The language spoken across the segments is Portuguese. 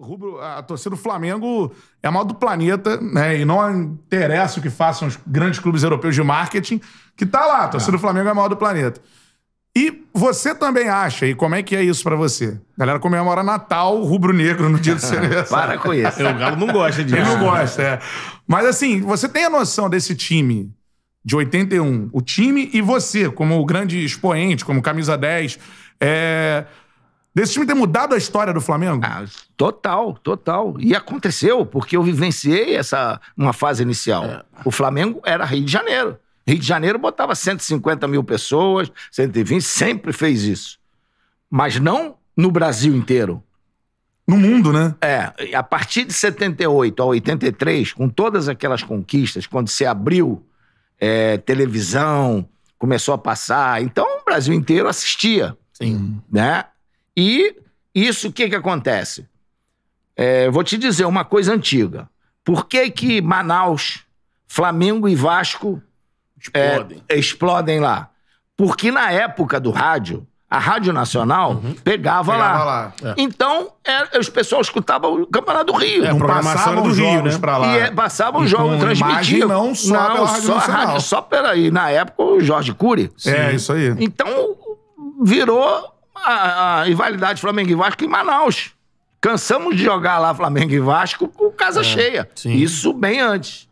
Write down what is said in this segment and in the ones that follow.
Rubro, a torcida do Flamengo é a maior do planeta, né? E não interessa o que façam os grandes clubes europeus de marketing, que tá lá, a torcida do é. Flamengo é a maior do planeta. E você também acha, e como é que é isso para você? A galera comemora Natal rubro-negro no dia do seu Para com isso. É, o Galo não gosta disso. Ele não gosta, é. Mas assim, você tem a noção desse time de 81, o time e você, como o grande expoente, como camisa 10, é... Desse time ter mudado a história do Flamengo? Ah, total, total. E aconteceu, porque eu vivenciei essa uma fase inicial. É. O Flamengo era Rio de Janeiro. Rio de Janeiro botava 150 mil pessoas, 120, sempre fez isso. Mas não no Brasil inteiro. No mundo, né? É. A partir de 78 a 83, com todas aquelas conquistas, quando se abriu é, televisão, começou a passar. Então, o Brasil inteiro assistia. Sim. Né? E isso o que, que acontece? É, vou te dizer uma coisa antiga. Por que, que Manaus, Flamengo e Vasco é, explodem. É, explodem lá? Porque na época do rádio, a Rádio Nacional uhum. pegava, pegava, lá. lá. É. Então, era, é, os pessoal escutavam o Campeonato do Rio. É, passavam do os Rio, jogos né? pra lá. E é, passavam os jogos, transmitiam. Não só não, pela Rádio só Nacional. Rádio, só pela... E na época, o Jorge Cury. Sim. É, isso aí. Então, virou a, a rivalidade Flamengo e Vasco em Manaus. Cansamos de jogar lá Flamengo e Vasco com casa é, cheia. Sim. Isso bem antes.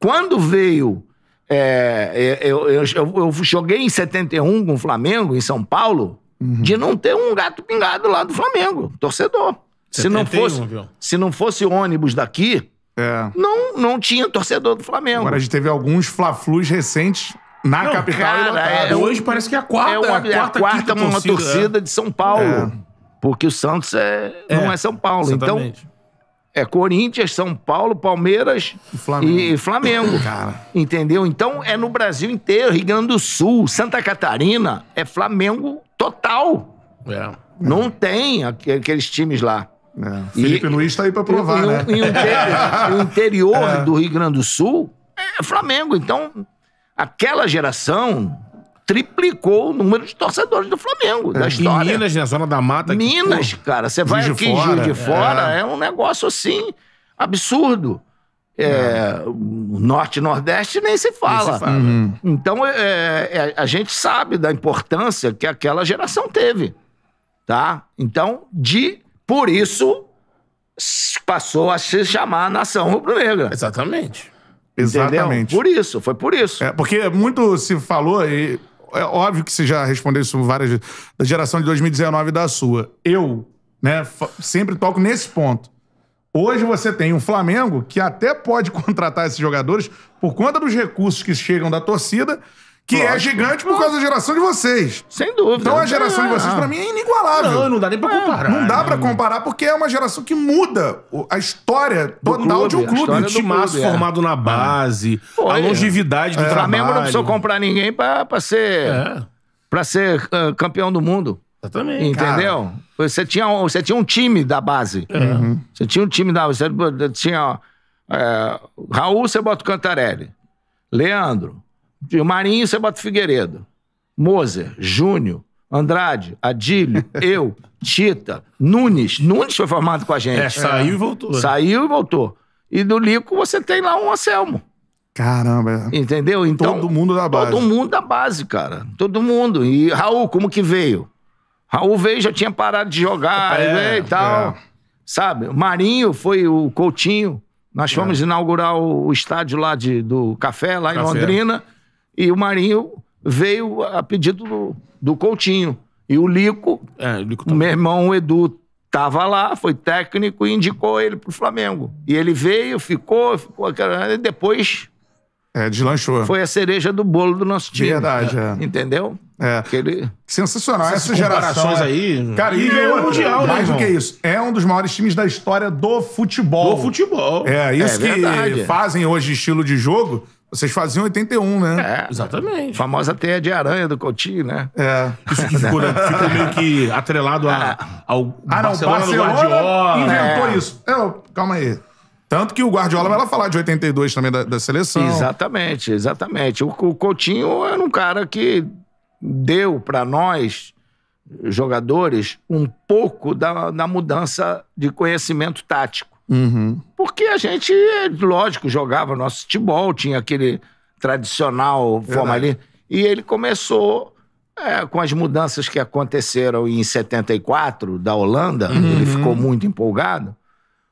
Quando veio. É, é eu, eu, eu, eu, joguei em 71 com o Flamengo, em São Paulo, uhum. de não ter um gato pingado lá do Flamengo, torcedor. 71, se não fosse, se não fosse ônibus daqui, é. não, não tinha torcedor do Flamengo. Agora a gente teve alguns fla recentes na não, capital cara, é, Hoje parece que é a quarta. É, uma, a quarta, a quarta uma torcida, é. torcida de São Paulo. É. Porque o Santos é, não é São Paulo. Então, exatamente. Então, é Corinthians, São Paulo, Palmeiras e Flamengo. E Flamengo. Cara. Entendeu? Então é no Brasil inteiro, Rio Grande do Sul, Santa Catarina, é Flamengo total. É. Não é. tem aqueles times lá. É. Felipe e, Luiz está aí para provar, e, né? E o interior do Rio Grande do Sul é Flamengo. Então Aquela geração triplicou o número de torcedores do Flamengo, é. da história. Em Minas, na né? Zona da Mata. Minas, que, pô, cara. Você vai aqui de é. Fora, é. é um negócio assim, absurdo. É, é. norte e Nordeste nem se fala. Nem se fala. Uhum. uhum. Então, é, é, a gente sabe da importância que aquela geração teve. Tá? Então, de por isso, passou a se chamar Nação Rubro-Negra. Exatamente. Exatamente. Entendeu? Por isso, foi por isso. É, porque muito se falou, e é óbvio que você já respondeu isso várias vezes, da geração de 2019 da sua. Eu, né, sempre toco nesse ponto. Hoje você tem um Flamengo que até pode contratar esses jogadores por conta dos recursos que chegam da torcida, que é Lógico. é gigante por causa da geração de vocês. Sem dúvida. Então a geração de vocês, pra mim, é inigualável. Não, não dá nem pra é. comparar. Não dá pra né? comparar porque é uma geração que muda a história total clube, de um clube. A história do tipo é. formado na base, a longevidade do trabalho. O Flamengo não precisou comprar ninguém pra, pra ser, é. Pra ser uh, campeão do mundo. Também, Entendeu? Você tinha, um, você tinha um time da base. Uhum. Você tinha um time da Você tinha. É, Raul, você bota o Cantarelli. Leandro, Marinho, você é bota Figueiredo. Moser, Júnior, Andrade, Adílio, eu, Tita, Nunes. Nunes foi formado com a gente. É, saiu e voltou. Né? Saiu e voltou. E do Lico você tem lá um Anselmo. Caramba. É. Entendeu? Então, todo mundo da base. Todo mundo da base, cara. Todo mundo. E Raul, como que veio? Raul veio, já tinha parado de jogar é, né, e tal. É. Sabe? Marinho foi o Coutinho. Nós é. fomos é. inaugurar o estádio lá de, do Café, lá em Londrina. E o Marinho veio a pedido do, do Coutinho. E o Lico, é, o Lico tá meu irmão o Edu, estava lá, foi técnico e indicou ele pro Flamengo. E ele veio, ficou, ficou. E depois. É, deslanchou. Foi a cereja do bolo do nosso time. Verdade, é. é. Entendeu? É. Sensacional essa, essa geração. É. aí. Cara, e é mundial, né, Mais do que isso. É um dos maiores times da história do futebol. Do futebol. É, isso é que fazem hoje estilo de jogo vocês faziam 81, né? É, exatamente. Famosa teia de aranha do Coutinho, né? É. Isso que ficou, né? ficou meio que atrelado a, é. ao ah, não, Barcelona, Barcelona Guardiola. Inventou é. isso. Eu, calma aí. Tanto que o Guardiola vai lá falar de 82 também da, da seleção. Exatamente, exatamente. O, o Coutinho era um cara que deu para nós, jogadores, um pouco da, da mudança de conhecimento tático. Uhum. Porque a gente, lógico, jogava nosso futebol, tinha aquele tradicional forma ali. E ele começou é, com as mudanças que aconteceram em 74 da Holanda, uhum. ele ficou muito empolgado.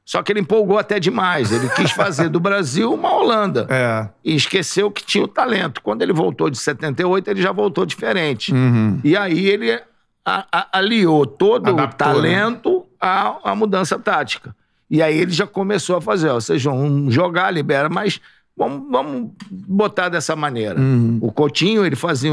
Só que ele empolgou até demais. Ele quis fazer do Brasil uma Holanda. É. E esqueceu que tinha o talento. Quando ele voltou de 78, ele já voltou diferente. Uhum. E aí ele a, a, aliou todo Adaptou, o né? talento né? à, à mudança tática. E aí ele já começou a fazer, ó, vocês vão jogar, libera, mas vamos, vamos botar dessa maneira. Uhum. O Coutinho, ele fazia um